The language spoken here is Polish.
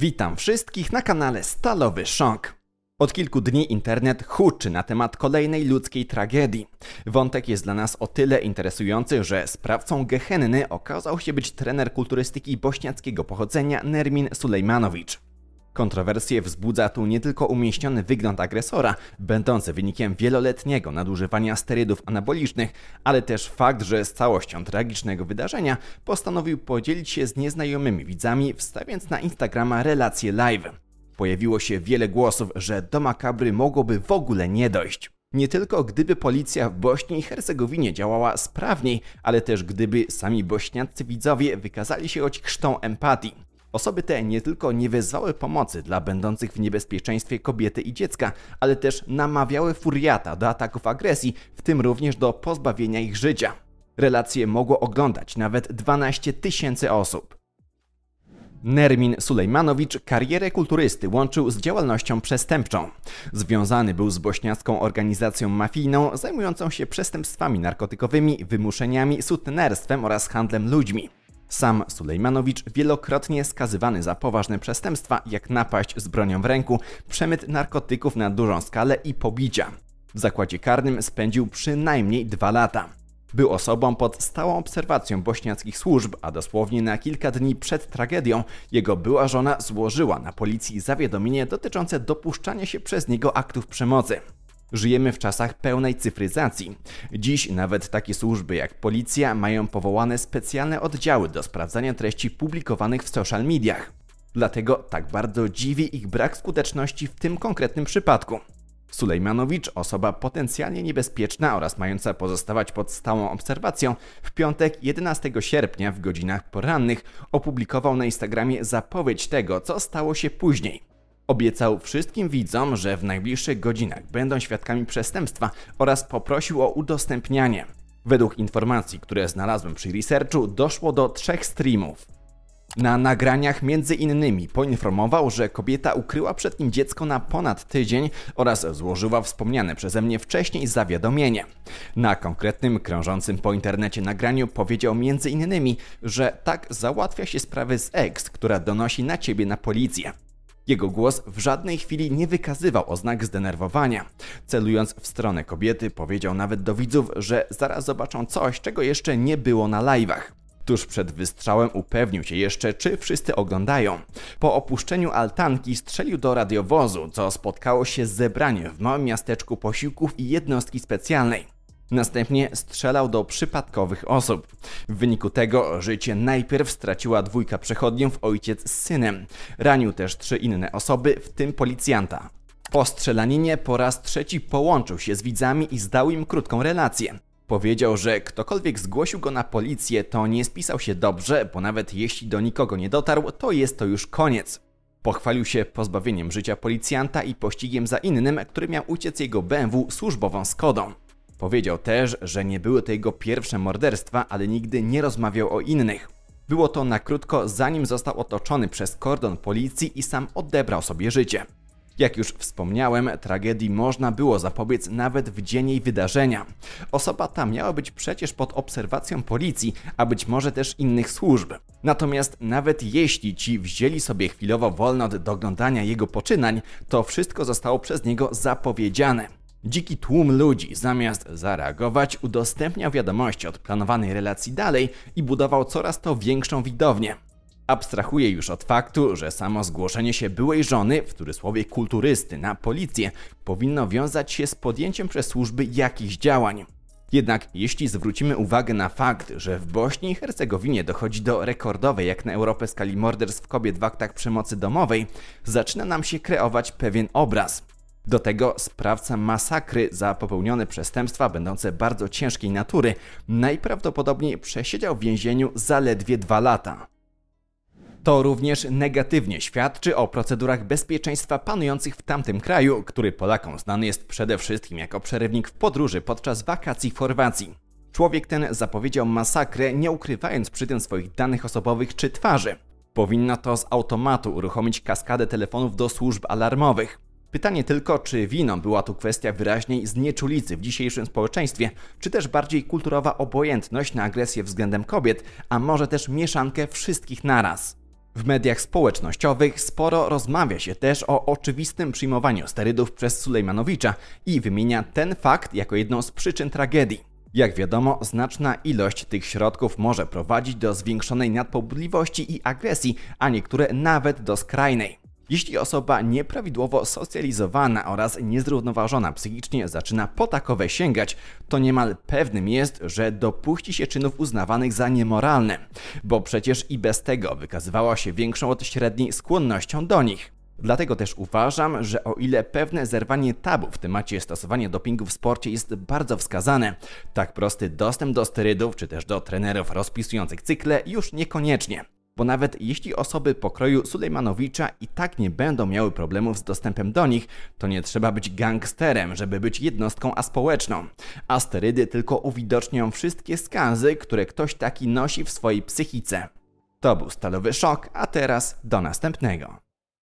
Witam wszystkich na kanale Stalowy Szok. Od kilku dni internet huczy na temat kolejnej ludzkiej tragedii. Wątek jest dla nas o tyle interesujący, że sprawcą gehenny okazał się być trener kulturystyki bośniackiego pochodzenia Nermin Sulejmanowicz. Kontrowersje wzbudza tu nie tylko umieśniony wygląd agresora, będący wynikiem wieloletniego nadużywania sterydów anabolicznych, ale też fakt, że z całością tragicznego wydarzenia postanowił podzielić się z nieznajomymi widzami, wstawiając na Instagrama relacje live. Pojawiło się wiele głosów, że do makabry mogłoby w ogóle nie dojść. Nie tylko gdyby policja w Bośni i Hercegowinie działała sprawniej, ale też gdyby sami bośniaccy widzowie wykazali się choć krztą empatii. Osoby te nie tylko nie wezwały pomocy dla będących w niebezpieczeństwie kobiety i dziecka, ale też namawiały furiata do ataków agresji, w tym również do pozbawienia ich życia. Relacje mogło oglądać nawet 12 tysięcy osób. Nermin Sulejmanowicz karierę kulturysty łączył z działalnością przestępczą. Związany był z bośniacką organizacją mafijną zajmującą się przestępstwami narkotykowymi, wymuszeniami, sutnerstwem oraz handlem ludźmi. Sam Sulejmanowicz, wielokrotnie skazywany za poważne przestępstwa, jak napaść z bronią w ręku, przemyt narkotyków na dużą skalę i pobicia. W zakładzie karnym spędził przynajmniej dwa lata. Był osobą pod stałą obserwacją bośniackich służb, a dosłownie na kilka dni przed tragedią jego była żona złożyła na policji zawiadomienie dotyczące dopuszczania się przez niego aktów przemocy. Żyjemy w czasach pełnej cyfryzacji. Dziś nawet takie służby jak policja mają powołane specjalne oddziały do sprawdzania treści publikowanych w social mediach. Dlatego tak bardzo dziwi ich brak skuteczności w tym konkretnym przypadku. Sulejmanowicz, osoba potencjalnie niebezpieczna oraz mająca pozostawać pod stałą obserwacją, w piątek 11 sierpnia w godzinach porannych opublikował na Instagramie zapowiedź tego, co stało się później. Obiecał wszystkim widzom, że w najbliższych godzinach będą świadkami przestępstwa oraz poprosił o udostępnianie. Według informacji, które znalazłem przy researchu, doszło do trzech streamów. Na nagraniach między innymi poinformował, że kobieta ukryła przed nim dziecko na ponad tydzień oraz złożyła wspomniane przeze mnie wcześniej zawiadomienie. Na konkretnym, krążącym po internecie nagraniu powiedział między innymi, że tak załatwia się sprawy z ex, która donosi na ciebie na policję. Jego głos w żadnej chwili nie wykazywał oznak zdenerwowania. Celując w stronę kobiety, powiedział nawet do widzów, że zaraz zobaczą coś, czego jeszcze nie było na live'ach. Tuż przed wystrzałem upewnił się jeszcze, czy wszyscy oglądają. Po opuszczeniu altanki strzelił do radiowozu, co spotkało się z zebraniem w małym miasteczku posiłków i jednostki specjalnej. Następnie strzelał do przypadkowych osób. W wyniku tego życie najpierw straciła dwójka przechodniów, ojciec z synem. Ranił też trzy inne osoby, w tym policjanta. Po strzelaninie po raz trzeci połączył się z widzami i zdał im krótką relację. Powiedział, że ktokolwiek zgłosił go na policję, to nie spisał się dobrze, bo nawet jeśli do nikogo nie dotarł, to jest to już koniec. Pochwalił się pozbawieniem życia policjanta i pościgiem za innym, który miał uciec jego BMW służbową Skodą. Powiedział też, że nie były to jego pierwsze morderstwa, ale nigdy nie rozmawiał o innych. Było to na krótko, zanim został otoczony przez kordon policji i sam odebrał sobie życie. Jak już wspomniałem, tragedii można było zapobiec nawet w dzień jej wydarzenia. Osoba ta miała być przecież pod obserwacją policji, a być może też innych służb. Natomiast nawet jeśli ci wzięli sobie chwilowo wolno od doglądania jego poczynań, to wszystko zostało przez niego zapowiedziane. Dziki tłum ludzi, zamiast zareagować, udostępniał wiadomości od planowanej relacji dalej i budował coraz to większą widownię. Abstrahuję już od faktu, że samo zgłoszenie się byłej żony, w cudzysłowie kulturysty, na policję powinno wiązać się z podjęciem przez służby jakichś działań. Jednak jeśli zwrócimy uwagę na fakt, że w Bośni i Hercegowinie dochodzi do rekordowej jak na Europę skali morderstw kobiet w aktach przemocy domowej, zaczyna nam się kreować pewien obraz. Do tego sprawca masakry za popełnione przestępstwa będące bardzo ciężkiej natury najprawdopodobniej przesiedział w więzieniu zaledwie dwa lata. To również negatywnie świadczy o procedurach bezpieczeństwa panujących w tamtym kraju, który Polakom znany jest przede wszystkim jako przerywnik w podróży podczas wakacji w Chorwacji. Człowiek ten zapowiedział masakrę, nie ukrywając przy tym swoich danych osobowych czy twarzy. Powinno to z automatu uruchomić kaskadę telefonów do służb alarmowych. Pytanie tylko, czy winą była tu kwestia wyraźnej znieczulicy w dzisiejszym społeczeństwie, czy też bardziej kulturowa obojętność na agresję względem kobiet, a może też mieszankę wszystkich naraz. W mediach społecznościowych sporo rozmawia się też o oczywistym przyjmowaniu sterydów przez Sulejmanowicza i wymienia ten fakt jako jedną z przyczyn tragedii. Jak wiadomo, znaczna ilość tych środków może prowadzić do zwiększonej nadpobudliwości i agresji, a niektóre nawet do skrajnej. Jeśli osoba nieprawidłowo socjalizowana oraz niezrównoważona psychicznie zaczyna po takowe sięgać, to niemal pewnym jest, że dopuści się czynów uznawanych za niemoralne, bo przecież i bez tego wykazywała się większą od średniej skłonnością do nich. Dlatego też uważam, że o ile pewne zerwanie tabu w temacie stosowania dopingu w sporcie jest bardzo wskazane, tak prosty dostęp do sterydów czy też do trenerów rozpisujących cykle już niekoniecznie. Bo nawet jeśli osoby pokroju Sulejmanowicza i tak nie będą miały problemów z dostępem do nich, to nie trzeba być gangsterem, żeby być jednostką aspołeczną. Asterydy tylko uwidocznią wszystkie skazy, które ktoś taki nosi w swojej psychice. To był Stalowy Szok, a teraz do następnego.